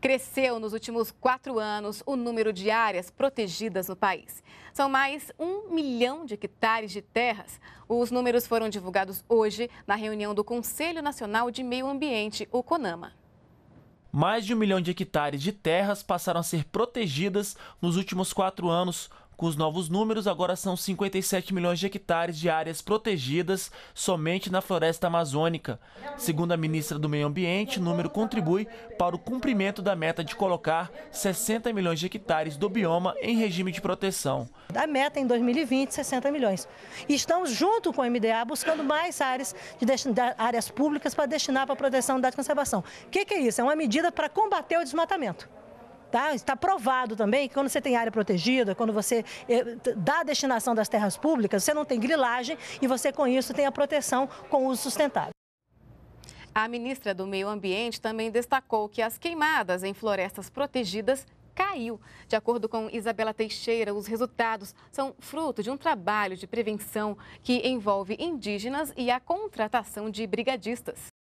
Cresceu nos últimos quatro anos o número de áreas protegidas no país. São mais um milhão de hectares de terras. Os números foram divulgados hoje na reunião do Conselho Nacional de Meio Ambiente, o CONAMA. Mais de um milhão de hectares de terras passaram a ser protegidas nos últimos quatro anos com os novos números, agora são 57 milhões de hectares de áreas protegidas somente na floresta amazônica. Segundo a ministra do Meio Ambiente, o número contribui para o cumprimento da meta de colocar 60 milhões de hectares do bioma em regime de proteção. A meta em 2020, 60 milhões. E estamos junto com o MDA buscando mais áreas, de áreas públicas para destinar para a proteção da conservação. O que, que é isso? É uma medida para combater o desmatamento. Tá? Está provado também que quando você tem área protegida, quando você eh, dá a destinação das terras públicas, você não tem grilagem e você, com isso, tem a proteção com uso sustentável. A ministra do Meio Ambiente também destacou que as queimadas em florestas protegidas caiu. De acordo com Isabela Teixeira, os resultados são fruto de um trabalho de prevenção que envolve indígenas e a contratação de brigadistas.